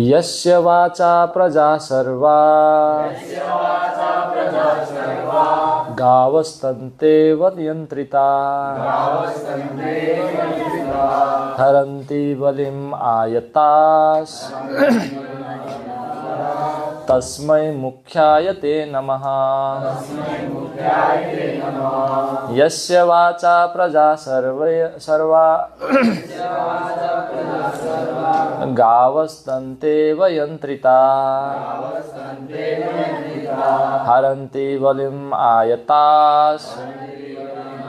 यस्य वाचा प्रजा सर्वा गावस्तन्ते नियन्त्रिता हरन्ति बलिम् आयतास् तस्मै मुख्याय ते नमः यस्य वाचा प्रजा सर्वे सर्वा गावस्तन्ते वयन्त्रिता हरन्ति बलिम् आयतास्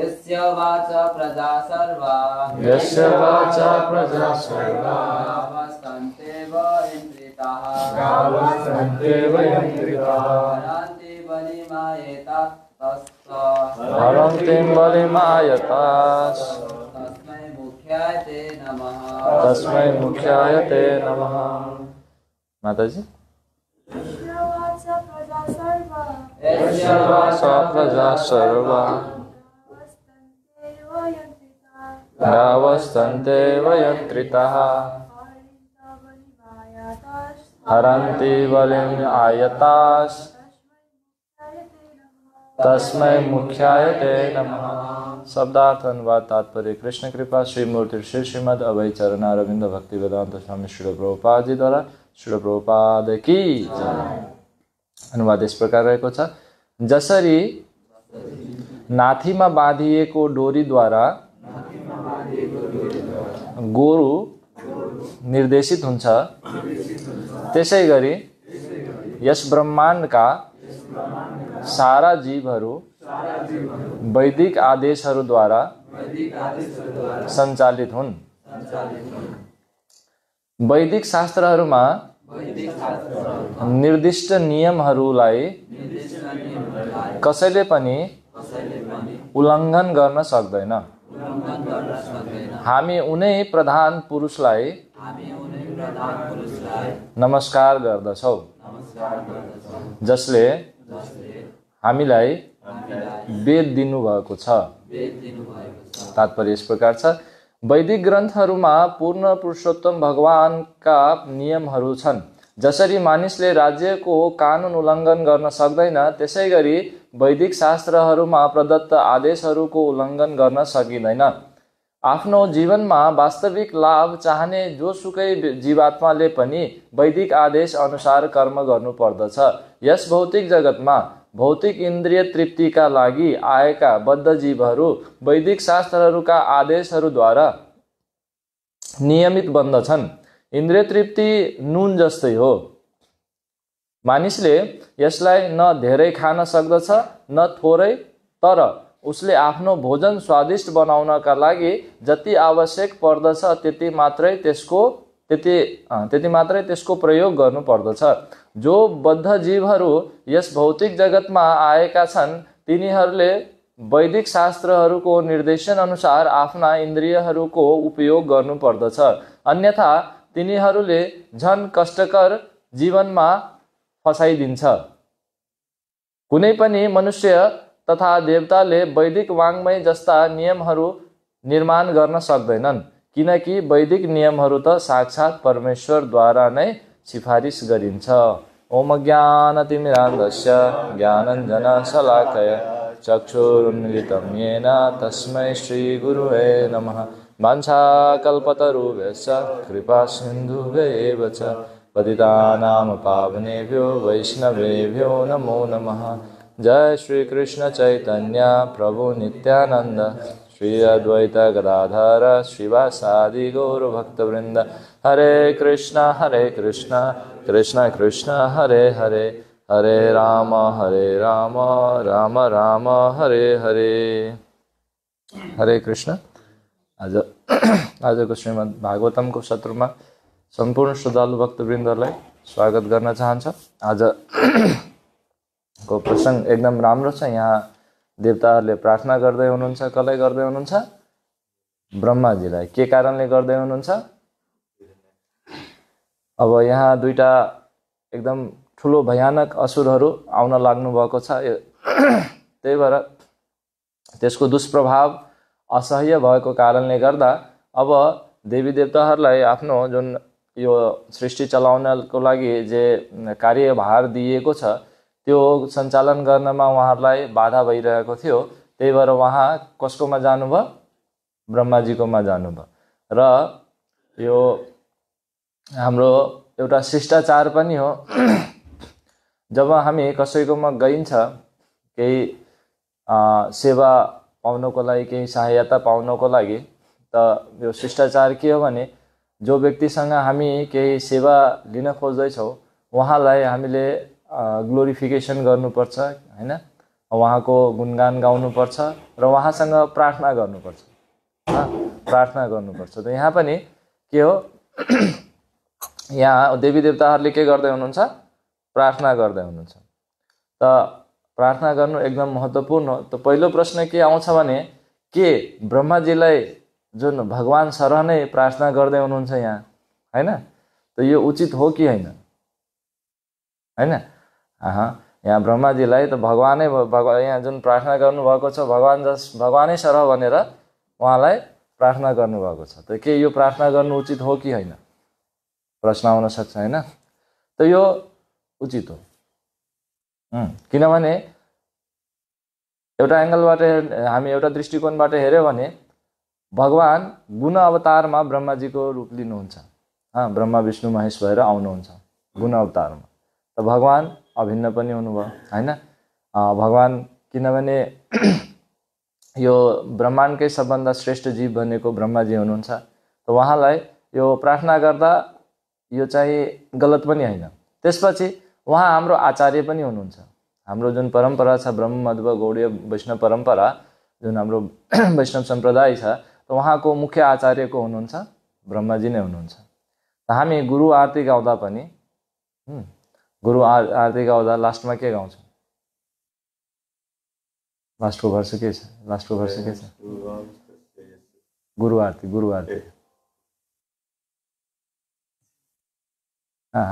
यस्य वाचा प्रजा सर्वा यस्य वाचा प्रजा सर्वा गावस्तन्तेव इन्द्रिताः गावस्तन्तेव इन्द्रिताः हरन्ति बलिमायेतास्तस्त हरन्ति बलिमायतास् तस्मै मुख्याय ते नमः तस्मै मुख्याय ते नमः माताजी यस्य वाचा प्रजा सर्वा गावस्सन्ते वयत्रितः हरन्ति बलिम् आयतास् तस्मै मुख्याय ते नमः शब्दार्थ अनुवाद तात्पर्य कृष्ण कृपा श्री मूर्ति श्री श्रीमद अभय चरणारविंद भक्ति वेदांत स्वामी श्री प्रभुपाद जी द्वारा श्री प्रभुपाद की अनुवाद इस प्रकार रहेको छ जसरी नाथीमा बाँधिएको डोरीद्वारा गोरु निर्देशित हुन्छ त्यसै गरी यस ब्रह्माण्डका सारा जीवहरू वैदिक आदेशहरूद्वारा सञ्चालित हुन् वैदिक शास्त्रहरूमा निर्दिष्ट नियमहरूलाई कसैले पनि उल्लङ्घन गर्न सक्दैन हामी उनै प्रधान पुरुषलाई नमस्कार गर्दछौँ जसले हामीलाई वेद दिनुभएको छ तात्पर्य यस प्रकार छ वैदिक ग्रन्थहरूमा पूर्ण पुरुषोत्तम भगवानका नियमहरू छन् जसरी मानिसले राज्यको कानुन उल्लङ्घन गर्न सक्दैन त्यसै गरी वैदिक शास्त्रहरूमा प्रदत्त आदेशहरूको उल्लङ्घन गर्न सकिँदैन आफ्नो जीवनमा वास्तविक लाभ चाहने जोसुकै जीवात्माले पनि वैदिक आदेश अनुसार कर्म गर्नुपर्दछ यस भौतिक जगतमा भौतिक इन्द्रिय तृप्तिका लागि आएका बद्ध जीवहरू वैदिक शास्त्रहरूका आदेशहरूद्वारा नियमित बन्दछन् इन्द्रिय तृप्ति नुन जस्तै हो मानिसले यसलाई न धेरै खान सक्दछ न थोरै तर उसले आफ्नो भोजन स्वादिष्ट बनाउनका लागि जति आवश्यक पर्दछ त्यति मात्रै त्यसको त्यति त्यति मात्रै त्यसको प्रयोग गर्नुपर्दछ जो बद्ध जीवहरू यस भौतिक जगतमा आएका छन् तिनीहरूले वैदिक शास्त्रहरूको निर्देशन अनुसार आफ्ना इन्द्रियहरूको उपयोग गर्नुपर्दछ अन्यथा तिनीहरूले झन कष्टकर जीवनमा फसाइदिन्छ कुनै पनि मनुष्य तथा देवताले वैदिक वाङ्मय जस्ता नियमहरू निर्माण गर्न सक्दैनन् किनकि वैदिक नियमहरू त साक्षात् परमेश्वरद्वारा नै सिफारिस गरिन्छ ओम ज्ञान तिमिरान्धस्य ज्ञानञ्जन शलाकय श्री येन तस्मै श्रीगुरुवे नमः वाञ्छाकल्पतरुभ्यश्च पावनेभ्यो वैष्णवेभ्यो नमो नमः जय श्री कृष्ण चैतन्य प्रभु नित्यानन्द श्री अद्वैत गदाधर श्रीवासादि गौरभक्तवृन्द हरे कृष्ण हरे कृष्ण कृष्ण कृष्ण हरे हरे हरे राम हरे राम राम राम हरे हरे हरे कृष्ण आज आज को श्रीमद भागवतम को शत्रुमा सम्पूर्ण श्रद्धालु भक्तवृन्दहरूलाई स्वागत गर्न चाहन्छ आजको प्रसङ्ग एकदम राम्रो छ यहाँ देवताहरूले प्रार्थना गर्दै हुनुहुन्छ कसलाई गर्दै हुनुहुन्छ ब्रह्माजीलाई के कारणले गर्दै हुनुहुन्छ अब यहाँ दुईवटा एकदम ठुलो भयानक असुरहरू आउन लाग्नुभएको छ त्यही भएर त्यसको दुष्प्रभाव असह्य भएको कारणले गर्दा अब देवी देवताहरूलाई आफ्नो जुन यो सृष्टि चलाउनको लागि जे कार्यभार दिएको छ त्यो सञ्चालन गर्नमा उहाँहरूलाई बाधा भइरहेको थियो त्यही भएर उहाँ कसकोमा जानुभयो ब्रह्माजीकोमा जानुभयो र यो हाम्रो एउटा शिष्टाचार पनि हो जब हामी कसैकोमा गइन्छ केही सेवा पाउनको लागि केही सहायता पाउनको लागि त यो शिष्टाचार के हो भने जो व्यक्तिसँग हामी केही सेवा लिन खोज्दैछौँ उहाँलाई हामीले ग्लोरिफिकेसन गर्नुपर्छ होइन उहाँको गुणगान गाउनुपर्छ र उहाँसँग प्रार्थना गर्नुपर्छ प्रार्थना गर्नुपर्छ त यहाँ पनि के हो यहाँ देवी देवताहरूले के गर्दै हुनुहुन्छ प्रार्थना गर्दै हुनुहुन्छ त प्रार्थना गर्नु एकदम महत्त्वपूर्ण हो त पहिलो प्रश्न के आउँछ भने के ब्रह्माजीलाई जुन भगवान् सर नै प्रार्थना गर्दै हुनुहुन्छ यहाँ होइन त यो उचित हो कि होइन होइन यहाँ ब्रह्माजीलाई त भगवानै भगवान् यहाँ जुन प्रार्थना गर्नुभएको छ भगवान् जस भगवानै सर भनेर उहाँलाई प्रार्थना गर्नुभएको छ त के यो प्रार्थना गर्नु उचित हो कि होइन प्रश्न आउन सक्छ होइन त यो उचित हो किनभने एउटा एङ्गलबाट हामी एउटा दृष्टिकोणबाट हेऱ्यौँ भने भगवान् गुण अवतारमा ब्रह्माजीको रूप लिनुहुन्छ ब्रह्मा विष्णु महेश भएर आउनुहुन्छ गुण अवतारमा त भगवान् अभिन्न पनि हुनुभयो होइन भगवान् किनभने यो ब्रह्माण्डकै सबभन्दा श्रेष्ठ जीव भनेको ब्रह्माजी हुनुहुन्छ त उहाँलाई यो प्रार्थना गर्दा यो चाहिँ गलत पनि होइन त्यसपछि उहाँ हाम्रो आचार्य पनि हुनुहुन्छ हाम्रो जुन परम्परा छ ब्रह्म मधुव गौडीय वैष्णव परम्परा जुन हाम्रो वैष्णव सम्प्रदाय छ त उहाँको मुख्य आचार्य को हुनुहुन्छ ब्रह्माजी नै हुनुहुन्छ त हामी गुरु आरती गाउँदा पनि गुरु आर आरती गाउँदा लास्टमा के गाउँछौँ लास्टको वर्ष के छ लास्टको वर्ष के छ गुरु आरती गुरु आरती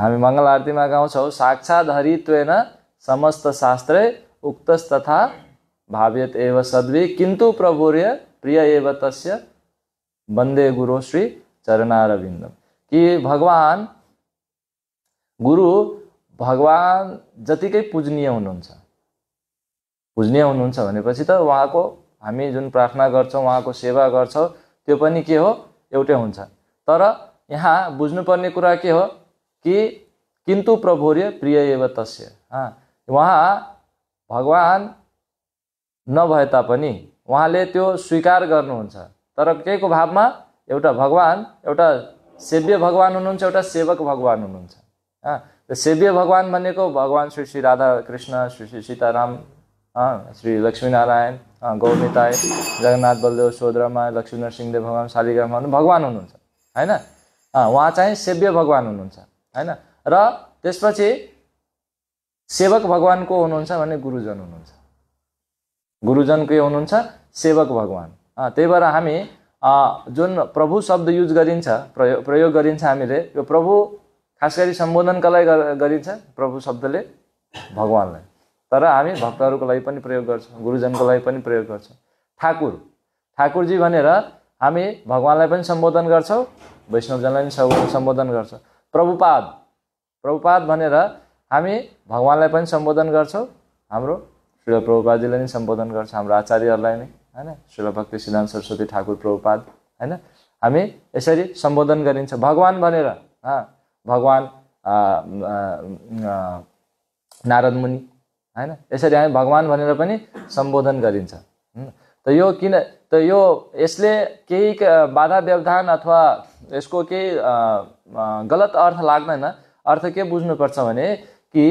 हामी मङ्गल आरतीमा गाउँछौँ साक्षात हरित्वेन समस्त शास्त्रै उक्त तथा भाव्यत एव सद्वी किन्तु प्रभुर्य प्रिय एव तस्य वन्दे गुरु श्री चरणारविन्दम कि भगवान् गुरु भगवान् जतिकै पूजनीय हुनुहुन्छ पूजनीय हुनुहुन्छ भनेपछि त उहाँको हामी जुन प्रार्थना गर्छौँ उहाँको सेवा गर्छौँ त्यो पनि के हो एउटै हुन्छ तर यहाँ बुझ्नुपर्ने कुरा के हो कि किन्तु प्रभुर्य प्रिय एव तस्य उहाँ भगवान् नभए तापनि उहाँले त्यो स्वीकार गर्नुहुन्छ तर के को भावमा एउटा भगवान् एउटा सेव्य भगवान् हुनुहुन्छ एउटा सेवक भगवान् हुनुहुन्छ सेव्य भगवान् भनेको भगवान् श्री श्री राधा कृष्ण श्री श्री सीताराम श्री लक्ष्मीनारायण गौमिताय जगन्नाथ बलदेव सोद्रमा लक्ष्मी नरसिंहदेव भगवान् शालिग्राम भगवान् हुनुहुन्छ होइन उहाँ चाहिँ सेव्य भगवान् हुनुहुन्छ होइन र त्यसपछि सेवक भगवान्को हुनुहुन्छ भने गुरुजन हुनुहुन्छ गुरुजन के हुनुहुन्छ सेवक भगवान् त्यही भएर हामी जुन प्रभु शब्द युज गरिन्छ प्रयोग प्रयोग गरिन्छ हामीले यो प्रभु खास गरी सम्बोधनका लागि गरिन्छ प्रभु शब्दले भगवान्लाई तर हामी भक्तहरूको लागि पनि प्रयोग गर्छौँ गुरुजनको लागि पनि प्रयोग गर्छौँ ठाकुर ठाकुरजी भनेर हामी भगवान्लाई पनि सम्बोधन गर्छौँ वैष्णवजनलाई पनि सम्बोधन गर्छौँ प्रभुपाद प्रभुपाद भनेर हामी भगवान्लाई पनि सम्बोधन गर्छौँ हाम्रो श्रील प्रभुपादजीले नै सम्बोधन गर्छ हाम्रो आचार्यहरूलाई नै होइन श्रील सिद्धान्त सरस्वती ठाकुर प्रभुपाद होइन हामी यसरी सम्बोधन गरिन्छ भगवान् भनेर भगवान् नारद मुनि होइन यसरी हामी भगवान् भनेर पनि सम्बोधन गरिन्छ त यो किन त यो यसले केही बाधा व्यवधान अथवा यसको केही गलत अर्थ लाग्दैन अर्थ के बुझ्नुपर्छ भने कि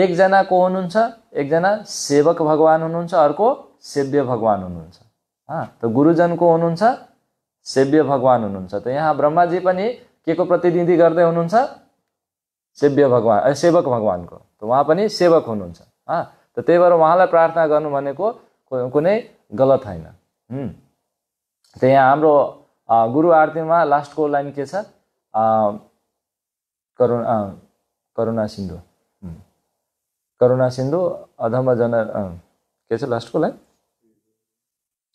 एकजना को हुनुहुन्छ एकजना सेवक भगवान् हुनुहुन्छ अर्को सेव्य भगवान हुनुहुन्छ हँ त गुरुजन को हुनुहुन्छ सेव्य भगवान् हुनुहुन्छ त यहाँ ब्रह्माजी पनि के को प्रतिनिधि गर्दै हुनुहुन्छ सेव्य भगवान् सेवक भगवान्को त उहाँ पनि सेवक हुनुहुन्छ हँ त त्यही भएर उहाँलाई प्रार्थना गर्नु भनेको कुनै गलत होइन त यहाँ हाम्रो गुरु आरतीमा लास्टको लाइन के छ करुणा करुणा सिन्धु करुणा सिन्धु अधम जन के छ लास्टको लाइन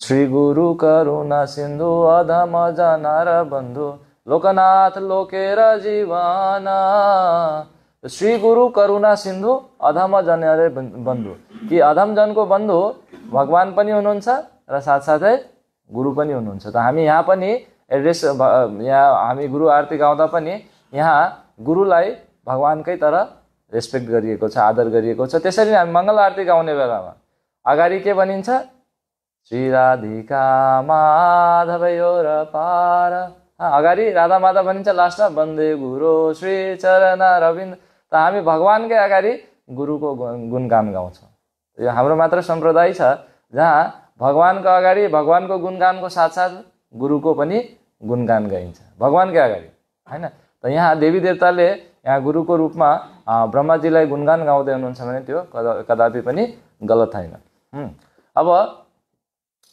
श्री गुरु करुणा सिन्धु अधम जनार बन्धु लोकनाथ लोकेर जीवन श्री गुरु करुणा सिन्धु अधम जनार बन्धु कि अधम जनको बन्धु भगवान् पनि हुनुहुन्छ र साथसाथै गुरु पनि हुनुहुन्छ त हामी यहाँ पनि एड्रेस यहाँ हामी गुरु आरती गाउँदा पनि यहाँ गुरुलाई भगवान्कै तर रेस्पेक्ट गरिएको छ आदर गरिएको छ त्यसरी नै हामी मङ्गल आरती गाउने बेलामा अगाडि के भनिन्छ श्री राधिका माधव र पार अगाडि राधा माधा भनिन्छ लास्टमा बन्दे गुरु श्री चरण रविन्द्र त हामी भगवान्कै अगाडि गुरुको गुणगान गाउँछौँ यो हाम्रो मात्र सम्प्रदाय छ जहाँ भगवान्को अगाडि भगवान्को गुणगानको साथसाथ गुरुको पनि गुणगान गाइन्छ भगवान्कै अगाडि होइन त यहाँ देवी देवताले यहाँ गुरुको रूपमा ब्रह्माजीलाई गुणगान गाउँदै हुनुहुन्छ भने त्यो कदापि पनि गलत होइन अब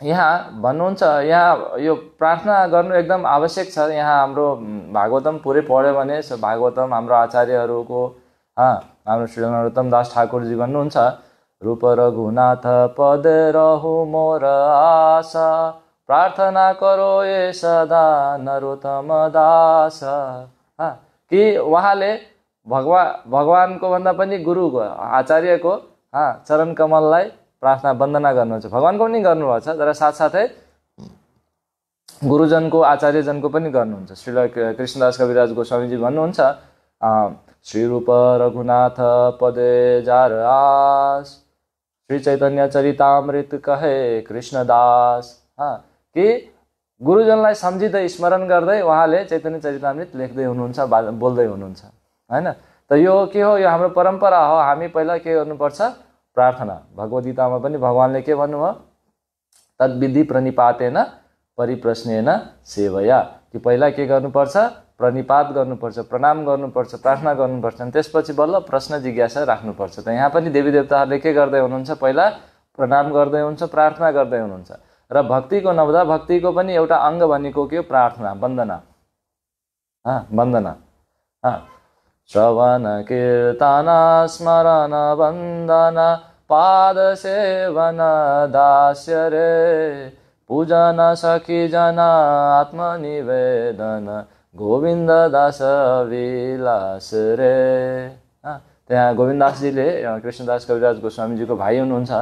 यहाँ भन्नुहुन्छ यहाँ यो प्रार्थना गर्नु एकदम आवश्यक छ यहाँ हाम्रो भागवतम पुरै पढ्यो भने भागवतम हाम्रो आचार्यहरूको हाम्रो श्री नरोत्तम दास ठाकुरजी भन्नुहुन्छ रूप रघुनाथ पद रहु मोर आशा प्रार्थना करो ए सदा नरोत्तम दास कि उहाँले भगवा भगवान्को भन्दा पनि गुरुको आचार्यको चरण कमललाई प्रार्थना वन्दना गर्नुहुन्छ भगवान्को पनि गर्नुभएको छ तर साथसाथै गुरुजनको आचार्यजनको पनि गर्नुहुन्छ श्री कृष्णदास कविराज गोस्वामीजी भन्नुहुन्छ श्री रूप रघुनाथ पदे जार आस श्री चैतन्य चरितामृत कहे कृष्णदास कि गुरुजनलाई सम्झिँदै स्मरण गर्दै उहाँले चैतन्य चरितामृत लेख्दै हुनुहुन्छ बोल्दै हुनुहुन्छ होइन त यो के हो यो हाम्रो परम्परा हो हामी पहिला के गर्नुपर्छ प्रार्थना भगवद्गीतामा पनि भगवान्ले के भन्नुभयो तद्विधि प्रणिपातेन परिप्रश्नेन सेवया कि पहिला के गर्नुपर्छ प्रणिपात गर्नुपर्छ प्रणाम गर्नुपर्छ प्रार्थना गर्नुपर्छ अनि त्यसपछि बल्ल प्रश्न जिज्ञासा राख्नुपर्छ त यहाँ पनि देवी देवताहरूले के गर्दै हुनुहुन्छ पहिला प्रणाम गर्दै हुनुहुन्छ प्रार्थना गर्दै हुनुहुन्छ र भक्तिको नभुँदा भक्तिको पनि एउटा अङ्ग भनेको के हो प्रार्थना वन्दना वन्दना श्रवण कीर्तन स्मरण वन्दन पाद सेवन दास्य रे पूजन सखीजन आत्मनिवेदन गोविन्द दास विलास रे त्यहाँ गोविन्ददासजीले कृष्णदास कविराज गोस्वामीजीको भाइ हुनुहुन्छ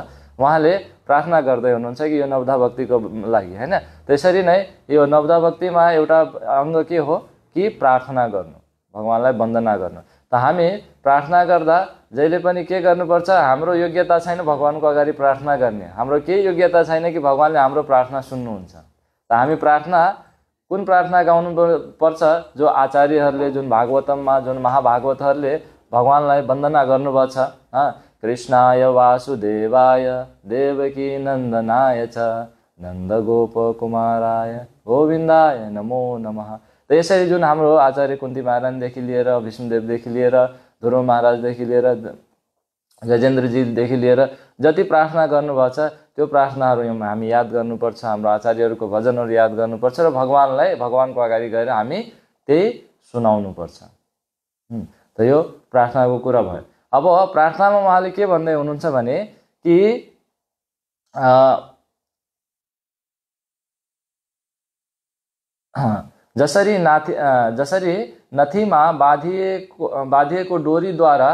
उहाँले प्रार्थना गर्दै हुनुहुन्छ कि यो नवधा भक्तिको लागि होइन त्यसरी नै यो नवधा भक्तिमा एउटा अङ्ग के हो कि प्रार्थना गर्नु भगवान्लाई वन्दना गर्नु त हामी प्रार्थना गर्दा जहिले पनि के गर्नुपर्छ हाम्रो योग्यता छैन भगवान्को अगाडि प्रार्थना गर्ने हाम्रो केही योग्यता छैन कि भगवान्ले हाम्रो प्रार्थना सुन्नुहुन्छ त हामी प्रार्थना कुन प्रार्थना गाउनु पर्छ जो आचार्यहरूले जुन भागवतममा जुन महाभागवतहरूले भगवान्लाई वन्दना गर्नुभएको छ कृष्णाय वासुदेवाय देवकी नन्दनाय छ नन्दगोपकुमाराय गोविन्दाय नमो नमः त यसरी जुन हाम्रो आचार्य कुन्ती महारानदेखि लिएर विष्णुदेवदेखि लिएर ध्रुव महाराजदेखि लिएर गजेन्द्रजीदेखि लिएर जति प्रार्थना गर्नुभएको छ त्यो प्रार्थनाहरू हामी याद गर्नुपर्छ हाम्रो आचार्यहरूको भजनहरू याद गर्नुपर्छ र भगवान्लाई भगवान्को अगाडि गएर हामी त्यही सुनाउनुपर्छ त यो प्रार्थनाको कुरा भयो अब प्रार्थनामा उहाँले के भन्दै हुनुहुन्छ भने कि जसरी नाथि जसरी नथीमा बाँधिएको बाँधिएको डोरीद्वारा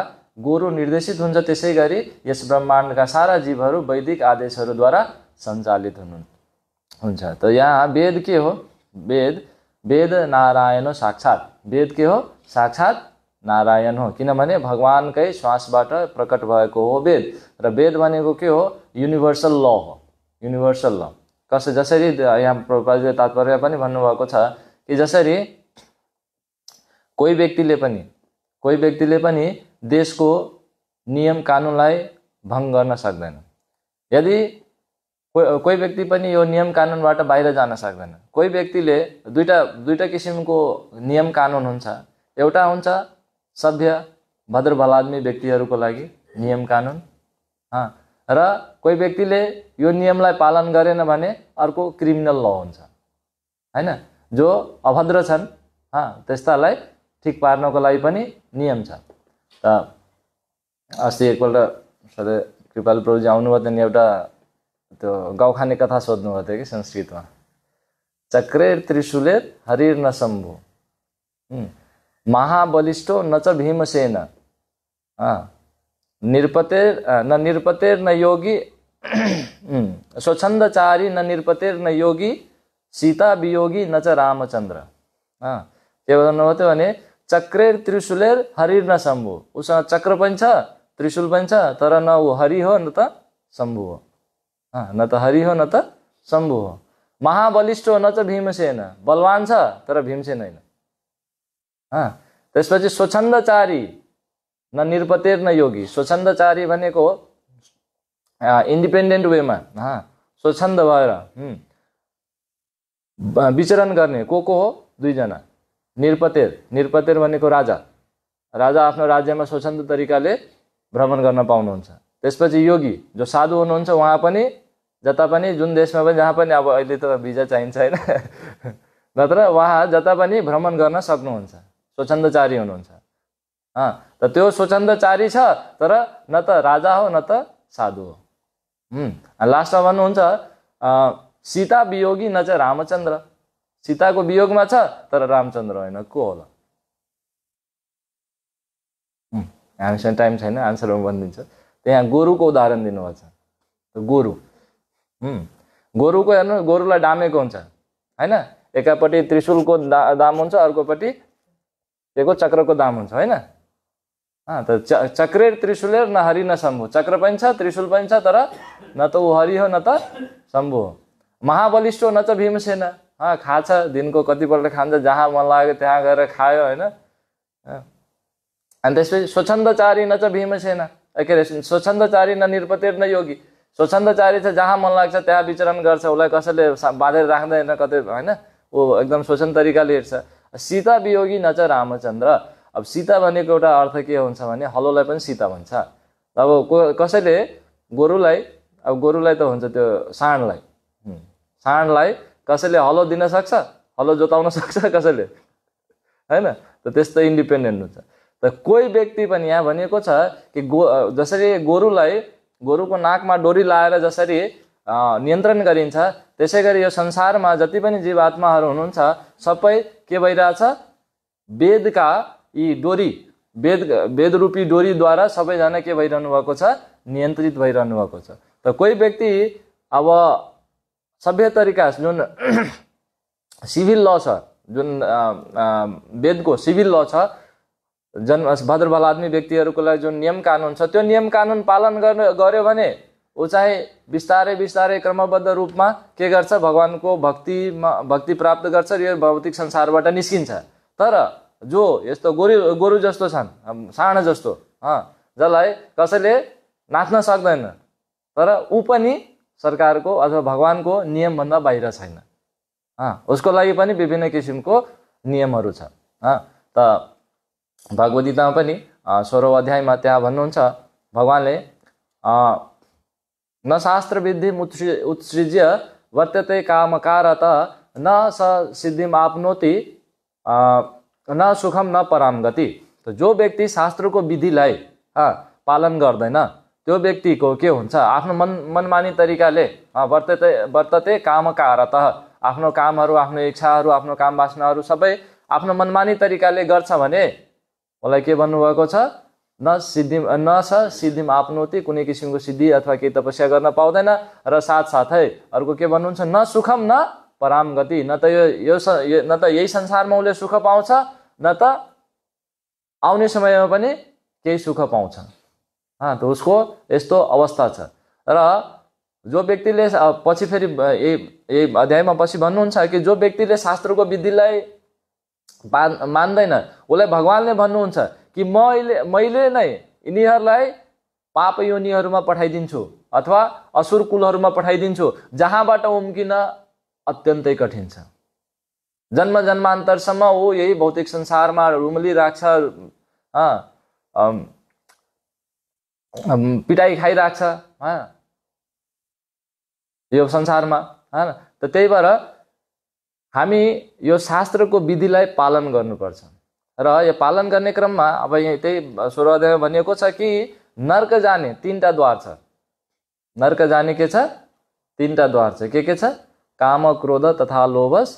गुरु निर्देशित हुन्छ त्यसै गरी यस ब्रह्माण्डका सारा जीवहरू वैदिक आदेशहरूद्वारा सञ्चालित हुनु हुन्छ त यहाँ वेद के हो वेद वेद नारायण साक्षात् वेद के हो साक्षात् नारायण हो किनभने भगवान्कै श्वासबाट प्रकट भएको हो वेद र वेद भनेको के हो युनिभर्सल ल हो युनिभर्सल ल कस जसरी यहाँ प्रपाजले तात्पर्य पनि भन्नुभएको छ कि जसरी कोही व्यक्तिले पनि कोही व्यक्तिले पनि देशको नियम कानुनलाई भङ्ग गर्न सक्दैन यदि कोही व्यक्ति पनि यो नियम कानुनबाट बाहिर जान सक्दैन कोही व्यक्तिले दुईवटा दुईवटा किसिमको नियम कानुन हुन्छ एउटा हुन्छ सभ्य भद्र भलादमी व्यक्तिहरूको लागि नियम कानुन र कोही व्यक्तिले यो नियमलाई पालन गरेन भने अर्को क्रिमिनल ल हुन्छ होइन जो अभद्र छन् त्यस्तालाई ठिक पार्नको लागि पनि नियम छ त अस्ति एकपल्ट सधैँ कृपाल प्रभुजी आउनुभयो त्यहाँदेखि एउटा त्यो गाउँखाने कथा सोध्नुभएको थियो कि संस्कृतमा चक्रेर त्रिशुलेर हरिर नशम्भु महाबलिष्ठ न च भीमसेन निरपतेर न निरपतेर न योगी स्वच्छन्दचारी न निरपतेर न योगी सीता वियोगी न च रामचन्द्र के भन्नुभएको भने चक्रेर त्रिशुलेर हरिर न शम्भु उसँग चक्र पनि छ त्रिशुल पनि छ तर न ऊ हरि हो न त शम्भु हो न त हरि हो न त शम्भु हो महाबलिष्ठ हो न त भीमसेन बलवान छ तर भीमसेन होइन त्यसपछि स्वच्छन्दचारी न निरपतेर न योगी स्वच्छन्दचारी भनेको इन्डिपेन्डेन्ट वेमा स्वच्छन्द भएर विचरण गर्ने को को हो दुईजना निरपतेर निरपतेर भनेको राजा राजा आफ्नो राज्यमा स्वच्छन्द तरिकाले भ्रमण गर्न पाउनुहुन्छ त्यसपछि योगी जो साधु हुनुहुन्छ उहाँ पनि जता पनि जुन देशमा पनि जहाँ पनि अब अहिले त भिजा चाहिन्छ होइन नत्र उहाँ जता पनि भ्रमण गर्न सक्नुहुन्छ स्वच्छन्दचारी हुनुहुन्छ त त्यो स्वच्छन्दचारी छ तर न त राजा हो न त साधु हो लास्टमा भन्नुहुन्छ सीता वियोगी न चाहिँ रामचन्द्र सीताको वियोगमा छ तर रामचन्द्र होइन को होला हामीसँग टाइम छैन आन्सरमा भनिदिन्छ त्यहाँ गोरुको उदाहरण दिनुभएको छ गोरु गोरुको हेर्नु गोरुलाई डामेको हुन्छ होइन एकापट्टि त्रिशुलको दा दाम हुन्छ अर्कोपट्टि दिएको चक्रको दाम हुन्छ होइन त च चक्रेर त्रिशुलेर न हरि न शम्भु चक्र पनि छ त्रिशुल पनि छ तर न त ऊ हरि हो न त शम्भु हो महाबलिष्ठ हो न त भीमसेन खान्छ दिनको कतिपल्ट खान्छ जहाँ मन लाग्यो त्यहाँ गएर खायो होइन अनि त्यसपछि स्वच्छन्दचारी न त भीमसेन के अरे स्वच्छन्दचारी न निरपतिर न योगी स्वच्छन्दचारी छ जहाँ मन लाग्छ त्यहाँ विचरण गर्छ उसलाई कसैले बाँधेर राख्दैन कतै होइन ऊ एकदम स्वच्छन्द तरिकाले हेर्छ सीता वियोगी नच रामचन्द्र अब सीता भनेको एउटा अर्थ के हुन्छ भने हलोलाई पनि सीता भन्छ अब को कसैले गोरुलाई अब गोरुलाई त हुन्छ त्यो साँडलाई साँडलाई कसैले हलो दिन सक्छ हलो जोताउन सक्छ कसैले होइन त त्यस्तो इन्डिपेन्डेन्ट हुन्छ त कोही व्यक्ति पनि यहाँ भनिएको छ कि गो जसरी गोरुलाई गोरुको नाकमा डोरी लाएर जसरी नियन्त्रण गरिन्छ त्यसै गरी यो संसारमा जति पनि जीवात्माहरू हुनुहुन्छ सबै के भइरहेछ वेदका यी डोरी वेद वेदरूपी डोरीद्वारा सबैजना के भइरहनु भएको छ नियन्त्रित भइरहनु भएको छ त कोही व्यक्ति अब सभ्य तरिका जुन सिभिल ल छ जुन वेदको सिभिल ल छ जन्म भद्रबल आदमी व्यक्तिहरूको लागि जुन नियम कानुन छ त्यो नियम कानुन पालन गर्नु गऱ्यो भने ऊ चाहिँ बिस्तारै बिस्तारै क्रमबद्ध रूपमा के गर्छ भगवान्को भक्तिमा भक्ति प्राप्त गर्छ र यो भौतिक संसारबाट निस्किन्छ तर जो यस्तो गोरु गोरु जस्तो छन् साँड जस्तो जसलाई कसैले नाच्न सक्दैन तर ऊ पनि सरकारको अथवा भगवान्को नियमभन्दा बाहिर छैन उसको लागि पनि विभिन्न किसिमको नियमहरू छ त भगवद्गीतामा पनि सोह्रौँ अध्यायमा त्यहाँ भन्नुहुन्छ भगवान्ले न शास्त्रविद्धिम् उत्सृ उत्सृज्य वर्तते कामकारत न स सिद्धिम आप्नोति न सुखम न पराम गति तो जो व्यक्ति शास्त्रको विधिलाई पालन गर्दैन त्यो व्यक्तिको के हुन्छ आफ्नो मन मनमानी तरिकाले वर्तते वर्तते कामकारत आफ्नो कामहरू आफ्नो इच्छाहरू आफ्नो काम वासनाहरू सबै आफ्नो मनमानी तरिकाले गर्छ भने उसलाई के भन्नुभएको छ न सिद्धि न छ सिद्धिमा आफ्नोति कुनै किसिमको सिद्धि अथवा केही तपस्या गर्न पाउँदैन र साथसाथै अर्को के भन्नुहुन्छ न सुखम न पराम गति न त यो यो न त यही संसारमा उसले सुख पाउँछ न त आउने समयमा पनि केही सुख पाउँछ त उसको यस्तो अवस्था छ र जो व्यक्तिले पछि फेरि यही यही अध्यायमा पछि भन्नुहुन्छ कि जो व्यक्तिले शास्त्रको विधिलाई मान्दैन उसलाई भगवान्ले भन्नुहुन्छ कि मैले मैले नै यिनीहरूलाई पाप योनीहरूमा पठाइदिन्छु अथवा असुर कुलहरूमा पठाइदिन्छु जहाँबाट उम्किन अत्यन्तै कठिन छ जन्म जन्मान्तरसम्म ऊ यही भौतिक संसारमा रुमलिरहेको छ पिटाइ खाइरहेको छ यो संसारमा होइन त त्यही भएर हामी यो शास्त्रको विधिलाई पालन गर्नुपर्छ र यो पालन गर्ने क्रममा अब त्यही सूर्योदयमा भनिएको छ कि नर्क जाने तिनवटा द्वार छ नर्क जाने के छ तिनवटा द्वार छ के के छ काम क्रोध तथा लोभस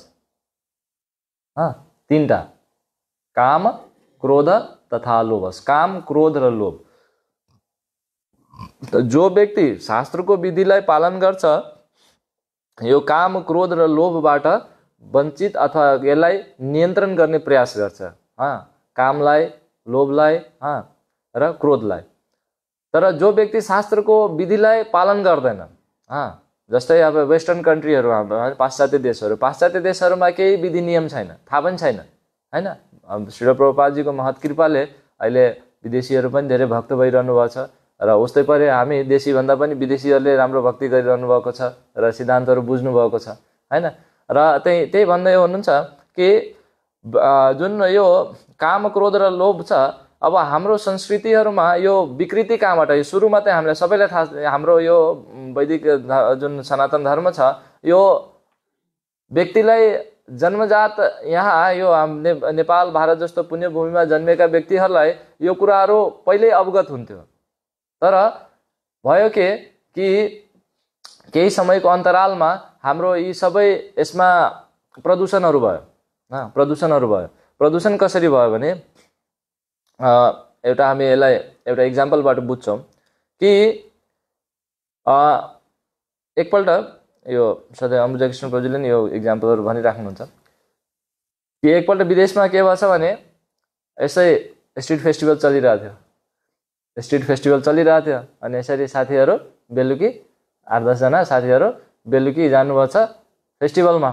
तिनवटा काम क्रोध तथा लोभस काम क्रोध र लोभ जो व्यक्ति शास्त्रको विधिलाई पालन गर्छ यो काम क्रोध र लोभबाट वञ्चित अथवा यसलाई नियन्त्रण गर्ने प्रयास गर्छ कामलाई लोभलाई र क्रोधलाई तर जो व्यक्ति शास्त्रको विधिलाई पालन गर्दैन जस्तै अब वेस्टर्न कन्ट्रीहरू हाम्रो पाश्चात्य देशहरू पाश्चात्य देशहरूमा केही विधि नियम छैन थाहा पनि छैन होइन शिवप्रभुपालजीको महत कृपाले अहिले विदेशीहरू पनि धेरै भक्त भइरहनु भएको छ र उस्तै परे हामी देशीभन्दा पनि विदेशीहरूले राम्रो भक्ति गरिरहनु भएको छ र सिद्धान्तहरू बुझ्नु भएको छ होइन र त्यही त्यही भन्दै हुनुहुन्छ कि जुन यो काम क्रोध र लोभ छ अब हाम्रो संस्कृतिहरूमा यो विकृति कहाँबाट यो सुरुमा चाहिँ हामीलाई सबैलाई थाहा हाम्रो यो वैदिक जुन सनातन धर्म छ यो व्यक्तिलाई जन्मजात यहाँ यो ने, नेपाल भारत जस्तो पुण्यभूमिमा जन्मेका व्यक्तिहरूलाई यो कुराहरू पहिल्यै अवगत हुन्थ्यो तर भयो के कि केही समयको अन्तरालमा हाम्रो यी सबै यसमा प्रदूषणहरू भयो प्रदूषणहरू भयो प्रदूषण कसरी भयो भने एउटा हामी यसलाई एउटा इक्जाम्पलबाट बुझ्छौँ कि एकपल्ट यो सधैँ अम्बुजा कृष्ण प्रजुले नि यो इक्जाम्पलहरू भनिराख्नुहुन्छ कि एकपल्ट विदेशमा के भएको भने यसै स्ट्रिट फेस्टिभल चलिरहेको थियो स्ट्रिट फेस्टिभल चलिरहेको थियो अनि यसरी साथीहरू बेलुकी आठ दसजना साथीहरू बेलुकी जानुभएको छ फेस्टिभलमा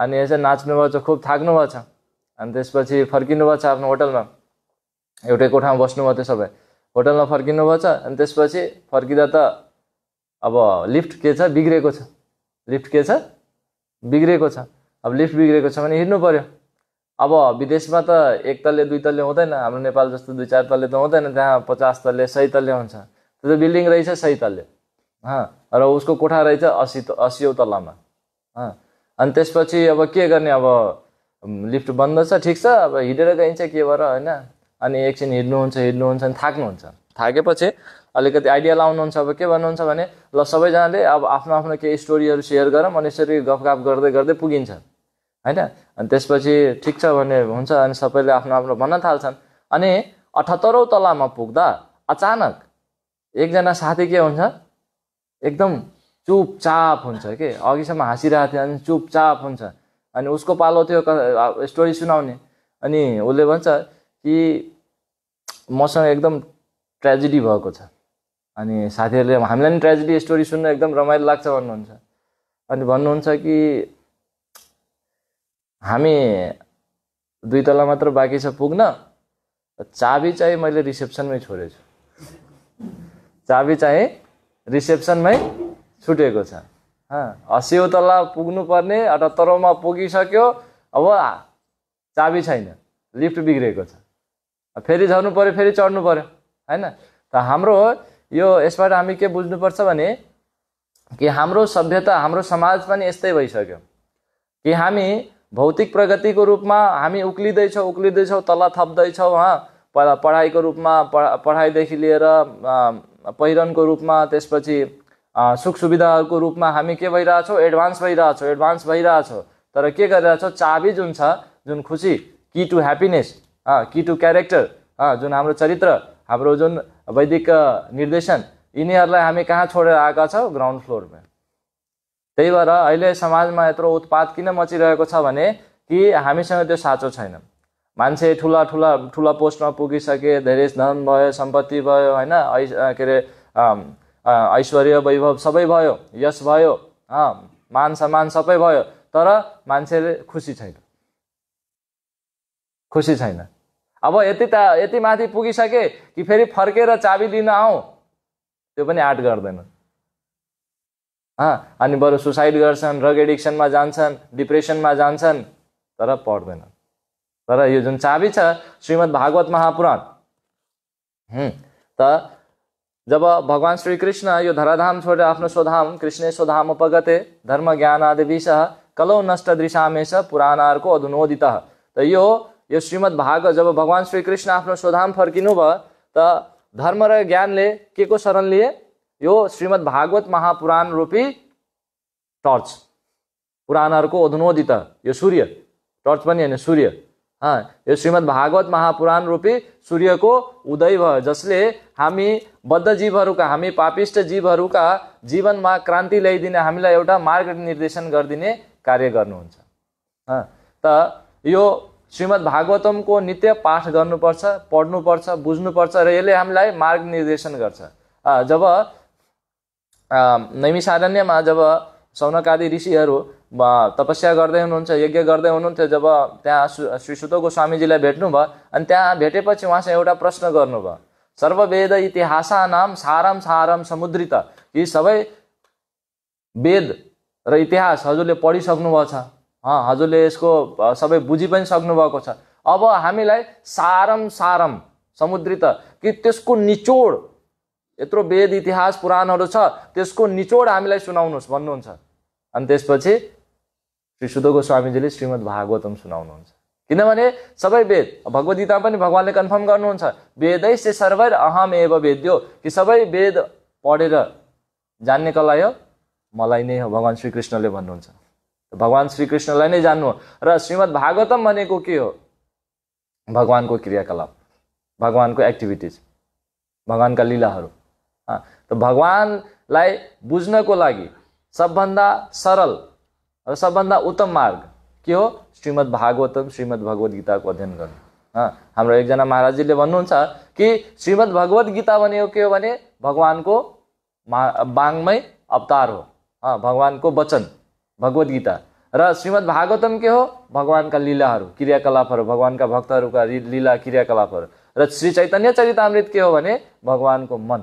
अनि यसै छ खुब थाक्नु छ अनि त्यसपछि फर्किनु छ आफ्नो होटलमा एउटै कोठामा बस्नुभयो त्यो सबै होटलमा फर्किनु छ अनि त्यसपछि फर्किँदा त अब लिफ्ट के छ बिग्रेको छ लिफ्ट के छ बिग्रेको छ अब लिफ्ट बिग्रेको छ भने हिँड्नु पऱ्यो अब विदेशमा त एक तल्ले दुई तल्ले हुँदैन हाम्रो नेपाल जस्तो दुई चार तल्ले त हुँदैन त्यहाँ पचास तल्ले सय तल्ले हुन्छ त्यो त बिल्डिङ रहेछ सय तल्ले हँ र उसको कोठा रहेछ असी असी तल्लामा हँ अनि त्यसपछि अब के गर्ने अब लिफ्ट बन्द छ ठिक छ अब हिँडेर गइन्छ के भएर होइन अनि एकछिन हिँड्नुहुन्छ हिँड्नुहुन्छ अनि थाक्नुहुन्छ थाकेपछि अलिकति आइडिया लाउनुहुन्छ अब के भन्नुहुन्छ भने ल सबैजनाले अब आफ्नो आफ्नो केही स्टोरीहरू सेयर गरौँ अनि यसरी गफगाफ गर्दै गर्दै पुगिन्छ होइन अनि त्यसपछि ठिक छ भने हुन्छ अनि सबैले आफ्नो आफ्नो भन्न थाल्छन् अनि अठहत्तरौँ तलामा पुग्दा अचानक एकजना साथी के हुन्छ एकदम चुपचाप हुन्छ कि अघिसम्म हाँसिरहेको थियो अनि चुपचाप हुन्छ अनि उसको पालो त्यो स्टोरी सुनाउने अनि उसले भन्छ कि मसँग एकदम ट्रेजेडी भएको छ अनि साथीहरूले हामीलाई पनि ट्रेजेडी स्टोरी सुन्न एकदम रमाइलो लाग्छ भन्नुहुन्छ अनि भन्नुहुन्छ कि हामी दुई तला मात्र बाँकी छ पुग्न चाबी चाहिँ मैले रिसेप्सनमै छोडेछु चाबी चाहिँ रिसेप्सनमै छुटेको छ हसियो तला पुग्नुपर्ने अठहत्तरौँमा पुगिसक्यो अब चाबी छैन लिफ्ट बिग्रेको छ फेरि झर्नु पऱ्यो फेरि चढ्नु पऱ्यो होइन त हाम्रो यो यसबाट हामी के बुझ्नुपर्छ भने कि हाम्रो सभ्यता हाम्रो समाज पनि यस्तै भइसक्यो कि हामी भौतिक प्रगतिको रूपमा हामी उक्लिँदैछौँ उक्लिँदैछौँ तल थप्दैछौँ हँ पहिला पढाइको रूपमा पढाइदेखि लिएर पहिरनको रूपमा त्यसपछि सुख सुविधाहरूको रूपमा हामी के भइरहेछौँ एडभान्स भइरहेछौँ एडभान्स भइरहेछौँ तर के गरिरहेछौँ चाबी जुन छ जुन खुसी key to happiness key to character जुन हाम्रो चरित्र हाम्रो जुन वैदिक निर्देशन यिनीहरूलाई हामी कहाँ छोडेर आएका छौँ ग्राउन्ड फ्लोरमा त्यही भएर अहिले समाजमा यत्रो उत्पाद किन मचिरहेको छ भने कि हामीसँग त्यो साँचो छैन मान्छे ठुला ठुला ठुला पोस्टमा पुगिसके धेरै धन भयो सम्पत्ति भयो होइन के अरे ऐश्वर्य वैभव सबै भयो यस भयो मान सम्मान सबै भयो तर मान्छेले खुसी छैन खुसी छैन अब यति त यति माथि पुगिसके कि फेरि फर्केर चाबी दिन आऊ त्यो पनि आँट गर्दैन अनि बरु सुसाइड गर्छन् ड्रग एडिक्सनमा जान्छन् डिप्रेसनमा जान्छन् तर पढ्दैन तर यो जुन चाबी छ श्रीमद् भागवत महापुराण त जब भगवान् श्रीकृष्ण यो धराधाम छोडेर आफ्नो स्वधाम कृष्णे स्वधाम उपगते धर्म ज्ञान आदि कलौ नष्ट दृशामेश पुराणार्को अधुनोदित त यो यो श्रीमद् भाग जब भगवान् श्रीकृष्ण आफ्नो स्वधाम फर्किनु भयो त धर्म र ज्ञानले के को शरण लिए यो श्रीमद् भागवत महापुराण रूपी टर्च पुराणहरूको अधुनोदित यो सूर्य टर्च पनि होइन सूर्य यो श्रीमद् भागवत महापुराण रूपी सूर्यको उदय भयो जसले हामी बद्ध जीवहरूका हामी पापिष्ट जीवहरूका जीवनमा क्रान्ति ल्याइदिने हामीलाई एउटा मार्ग निर्देशन गरिदिने कार्य गर्नुहुन्छ त यो श्रीमद् भागवतमको नित्य पाठ गर्नुपर्छ पढ्नुपर्छ बुझ्नुपर्छ र यसले हामीलाई मार्ग निर्देशन गर्छ जब नैमिसारण्यमा जब सौनकादि ऋषिहरू तपस्या गर्दै हुनुहुन्छ यज्ञ गर्दै हुनुहुन्थ्यो जब त्यहाँ श्री सुतोको स्वामीजीलाई भेट्नुभयो अनि त्यहाँ भेटेपछि उहाँसँग एउटा प्रश्न गर्नुभयो सर्ववेद इतिहासा नाम सारम सारम समुद्रित यी सबै वेद र इतिहास हजुरले पढिसक्नुभएको छ हजुरले यसको सबै बुझि पनि सक्नुभएको छ अब हामीलाई सारम सारम समुद्रित कि त्यसको निचोड यत्रो वेद इतिहास पुराणहरू छ त्यसको निचोड हामीलाई सुनाउनुहोस् भन्नुहुन्छ अनि त्यसपछि श्री सुध स्वामीजीले श्रीमद् भागवतम सुनाउनुहुन्छ किनभने सबै वेद भगवद्गीता पनि भगवान्ले कन्फर्म गर्नुहुन्छ वेदै से सर्व अहम एव वेद्यो कि सबै वेद पढेर जान्ने कला हो मलाई नै हो भगवान् श्रीकृष्णले भन्नुहुन्छ भगवान् श्रीकृष्णलाई नै जान्नु हो र श्रीमद् भागवतम भनेको के हो भगवान्को क्रियाकलाप भगवान्को एक्टिभिटिज भगवान्का लीलाहरू त भगवान्लाई बुझ्नको लागि सबभन्दा सरल र सबभन्दा उत्तम मार्ग के हो श्रीमद् भागवतम श्रीमद् भगवत गीताको अध्ययन गर्नु हाम्रो एकजना महाराजीले भन्नुहुन्छ कि श्रीमद् भगवद् गीता भनेको के हो भने भगवान्को मा बाङमै अवतार हो भगवान्को वचन भगवद् गीता र श्रीमद् भागवतम के हो भगवान्का लीलाहरू क्रियाकलापहरू भगवान्का भक्तहरूका लीला क्रियाकलापहरू र श्री चैतन्य चरितामृत के हो भने भगवान्को मन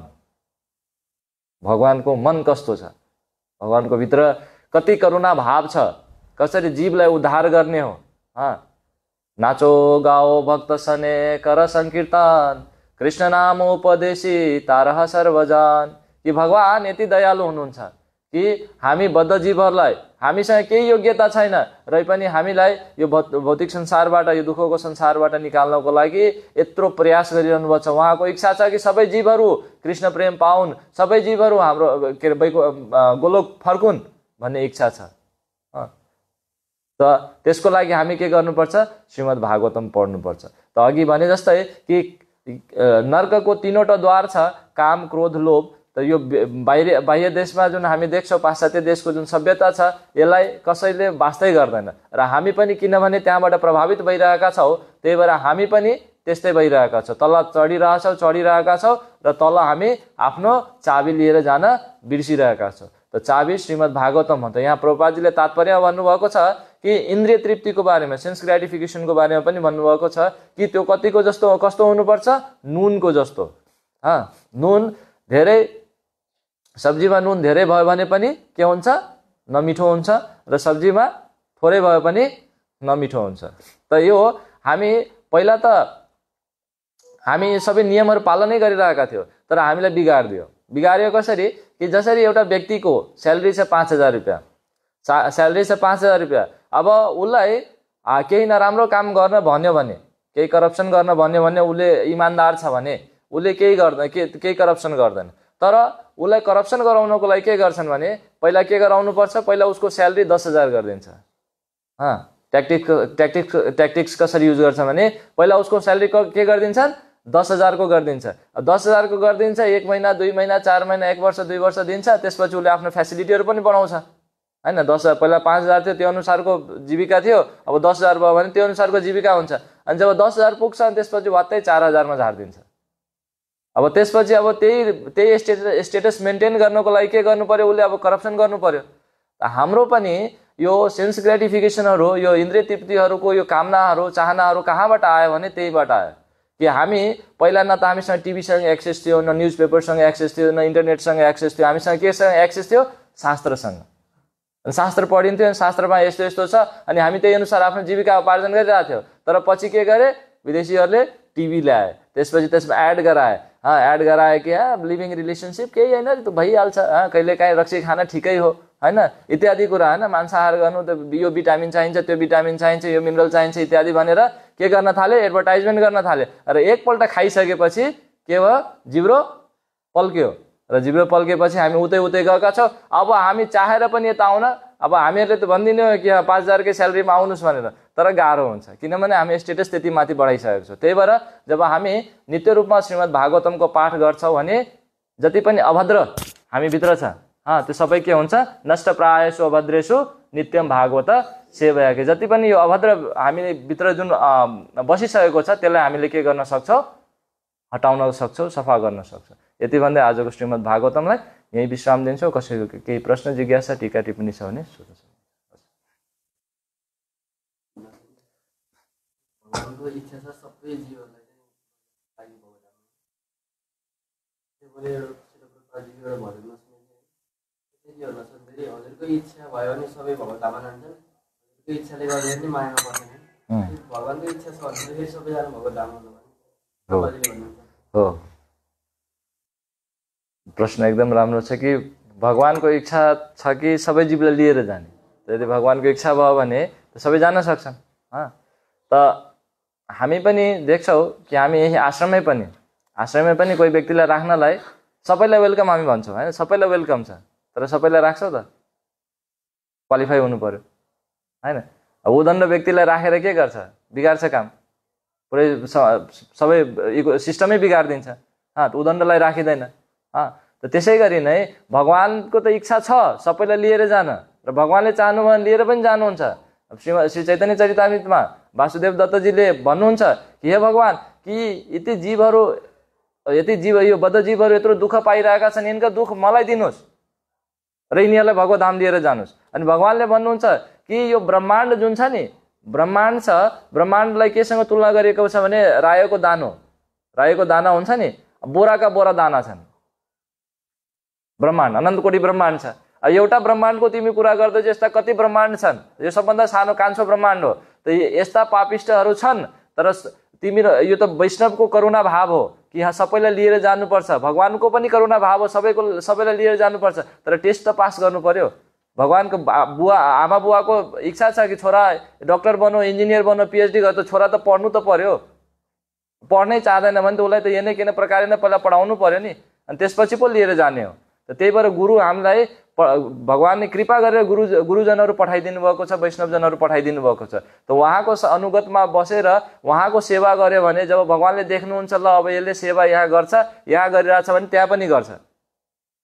भगवान्को मन कस्तो छ भगवान्को भित्र कति करुणा भाव छ कसरी जीवलाई उद्धार गर्ने हो नाचो गाओ भक्त सने कर संकीर्तन कृष्ण नाम उपदेशी तारह सर्वजन कि भगवान यति दयालु हुनुहुन्छ कि हामी बद्ध जीवहरूलाई हामीसँग केही योग्यता छैन र पनि हामीलाई यो भौतिक संसारबाट यो दुःखको संसारबाट निकाल्नको लागि यत्रो प्रयास गरिरहनु भएको छ उहाँको इच्छा छ कि सबै जीवहरू कृष्ण प्रेम पाउन् सबै जीवहरू हाम्रो के अरे गोलोक फर्कुन् भन्ने इच्छा छ त त्यसको लागि हामी के गर्नुपर्छ श्रीमद् भागवतम पढ्नुपर्छ त अघि भने जस्तै कि नर्कको तिनवटा द्वार छ काम क्रोध लोभ त यो बाहिर बाह्य देशमा जुन हामी देख्छौँ पाश्चात्य देशको जुन सभ्यता छ यसलाई कसैले बाँच्दै गर्दैन र हामी पनि किनभने त्यहाँबाट प्रभावित भइरहेका छौँ त्यही भएर हामी पनि त्यस्तै भइरहेका छौँ तल चढिरहेछौँ चढिरहेका छौँ र तल हामी आफ्नो चाबी लिएर जान बिर्सिरहेका छौँ त चाबी श्रीमद् भागवतम हो यहाँ प्रपाजीले तात्पर्य भन्नुभएको छ कि इन्द्रिय तृप्तिको बारेमा सेन्स ग्राटिफिकेसनको बारेमा पनि भन्नुभएको छ कि त्यो कतिको जस्तो कस्तो हुनुपर्छ नुनको जस्तो नुन धेरै सब्जीमा नुन धेरै भयो भने पनि के हुन्छ नमिठो हुन्छ र सब्जीमा थोरै भयो भने नमिठो हुन्छ त यो हामी पहिला त हामी सबै नियमहरू पालनै गरिरहेका थियौँ तर हामीलाई बिगारिदियो बिगाऱ्यो कसरी कि जसरी एउटा व्यक्तिको स्यालेरी छ पाँच हजार रुपियाँ सा स्यालेरी छ पाँच हजार रुपियाँ अब उसलाई केही नराम्रो काम गर्न भन्यो भने केही करप्सन गर्न भन्यो भने उसले इमान्दार छ भने उसले केही गर्दैन के केही करप्सन गर्दैन तर उसलाई करप्सन गराउनको लागि के गर्छन् भने पहिला के गराउनु पर्छ पहिला उसको स्यालेरी दस हजार गरिदिन्छ ट्याक्टिक ट्याक्टिक ट्याक्टिक्स ट्याक्टिक्स कसरी युज गर्छ भने पहिला उसको स्यालेरी के गरिदिन्छन् दस हजारको गरिदिन्छ दस हजारको गरिदिन्छ एक महिना दुई महिना चार महिना एक वर्ष दुई वर्ष दिन्छ त्यसपछि उसले आफ्नो फेसिलिटीहरू पनि बनाउँछ होइन दस हजार पहिला पाँच हजार थियो त्यो अनुसारको जीविका थियो अब दस हजार भयो भने त्यो अनुसारको जीविका हुन्छ अनि जब दस हजार पुग्छ अनि त्यसपछि भत्तै चार हजारमा झारिदिन्छ अब त्यसपछि अब त्यही त्यही स्टेटस स्टेटस मेन्टेन गर्नको लागि के गर्नु पऱ्यो उसले अब करप्सन गर्नु पऱ्यो हाम्रो पनि यो सेन्स ग्रेटिफिकेसनहरू यो इन्द्रिय तृप्तिहरूको यो कामनाहरू चाहनाहरू कहाँबाट आयो भने त्यहीबाट आयो कि हामी पहिला न त हामीसँग टिभीसँग एक्सेस थियो न न्युज पेपरसँग एक्सेस थियो न इन्टरनेटसँग एक्सेस थियो हामीसँग केसँग एक्सेस थियो शास्त्रसँग अनि शास्त्र पढिन्थ्यो अनि शास्त्रमा यस्तो यस्तो छ अनि हामी त्यही अनुसार आफ्नो जीविका उपार्जन गरिरहेको थियौँ तर पछि के गरे विदेशीहरूले टिभी ल्याए त्यसपछि त्यसमा एड गराए एड गराए कि लिभिङ रिलेसनसिप केही होइन भइहाल्छ कहिलेकाहीँ रक्सी खाना ठिकै हो होइन इत्यादि कुरा होइन मांसाहार गर्नु त यो भिटामिन चाहिन्छ त्यो भिटामिन चाहिन्छ यो मिनरल चाहिन्छ इत्यादि भनेर के गर्न थाले एडभर्टाइजमेन्ट गर्न थाले र एकपल्ट खाइसकेपछि के भयो जिब्रो पल्क्यो र जिब्रो पल्केपछि हामी उतै उतै गएका छौँ अब हामी चाहेर पनि यता आउन अब हामीहरूले त भनिदिनु कि पाँच हजारकै स्यालेरीमा आउनुहोस् भनेर तर गाह्रो हुन्छ किनभने हामी स्टेटस त्यति माथि बढाइसकेको छौँ त्यही भएर जब हामी नित्य रूपमा श्रीमद् भागवतमको पाठ गर्छौँ भने जति पनि अभद्र हामीभित्र छ त्यो सबै के हुन्छ नष्ट प्रायसु अभद्रेसु नित्यम भागवत सेवा के जति पनि यो अभद्र हामीले भित्र जुन बसिसकेको छ त्यसलाई हामीले के गर्न सक्छौँ हटाउन सक्छौँ सफा गर्न सक्छौँ यति भन्दै आजको श्रीमद् भागवतमलाई यहीँ विश्राम दिन्छौँ कसैको केही प्रश्न जिज्ञासा टिका टिप्पणी छ भने इच्छा छ सबै फेरि हजुरको इच्छा भयो भने सबै इच्छाले गर्दा मायामा पर्दैन भगवान्को इच्छा छ भने फेरि सबैजना हो प्रश्न एकदम राम्रो छ कि भगवान्को इच्छा छ कि सबै जीवलाई लिएर जाने यदि भगवान्को इच्छा भयो भने सबै जान सक्छन् त हामी पनि देख्छौँ कि हामी यही आश्रममै पनि आश्रममै पनि कोही व्यक्तिलाई राख्नलाई सबैलाई वेलकम हामी भन्छौँ होइन सबैलाई वेलकम छ तर सबैलाई राख्छ त क्वालिफाई हुनु पऱ्यो होइन उदण्ड व्यक्तिलाई राखेर के गर्छ बिगार्छ काम पुरै सबै इको सिस्टमै बिगारिदिन्छ हँ उदण्डलाई राखिँदैन हँ त त्यसै गरी नै भगवान्को त इच्छा छ सबैलाई लिएर जान र भगवान्ले चाहनु भने लिएर पनि जानुहुन्छ श्री श्री चैतन्य चरितामितमा वासुदेव दत्तजीले भन्नुहुन्छ कि हे भगवान् कि यति जीवहरू यति जीव यो बद्ध जीवहरू यत्रो दुःख पाइरहेका छन् यिनका दुःख मलाई दिनुहोस् र यिनीहरूलाई भगवत धाम दिएर जानुहोस् अनि भगवान्ले भन्नुहुन्छ कि यो ब्रह्माण्ड जुन छ नि ब्रह्माण्ड छ ब्रह्माण्डलाई केसँग तुलना गरिएको छ भने रायोको दानो रायोको दाना हुन्छ नि बोराका बोरा दाना छन् ब्रह्माण्ड अनन्तकोटी ब्रह्माण्ड छ एउटा ब्रह्माण्डको तिमी कुरा गर्दै यस्ता कति ब्रह्माण्ड छन् यो सबभन्दा सानो कान्छो ब्रह्माण्ड हो त यस्ता पापिष्टहरू छन् तर तिमी यो त वैष्णवको करुणा भाव हो कि यहाँ सबैलाई लिएर जानुपर्छ भगवान्को पनि करुणा भाव हो सबैको सबैलाई लिएर जानुपर्छ तर टेस्ट त पास गर्नु पर्यो भगवान्को बुवा आमा बुवाको इच्छा छ कि छोरा डक्टर बनो इन्जिनियर बनो पिएचडी त छोरा त पढ्नु त पर्यो पढ्नै चाहँदैन भने त उसलाई त यही नै किन प्रकारले नै पहिला पढाउनु पर्यो नि अनि त्यसपछि पो लिएर जाने हो त त्यही भएर गुरु हामीलाई भगवान्ले कृपा गरेर गुरु गुरुजनहरू पठाइदिनु भएको छ वैष्णवजनहरू पठाइदिनु भएको छ त उहाँको अनुगतमा बसेर उहाँको सेवा गऱ्यो भने जब भगवान्ले देख्नुहुन्छ ल अब यसले सेवा यहाँ गर्छ यहाँ गरिरहेछ भने त्यहाँ पनि गर्छ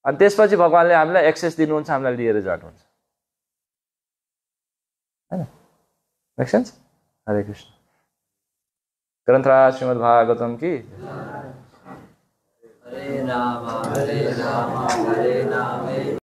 अनि त्यसपछि भगवान्ले हामीलाई एक्सेस दिनुहुन्छ हामीलाई लिएर जानुहुन्छ होइन मेक हरे कृष्ण ग्रन्थराज श्रीमद् भागवतम कि हरे राम हरे राम हरे राम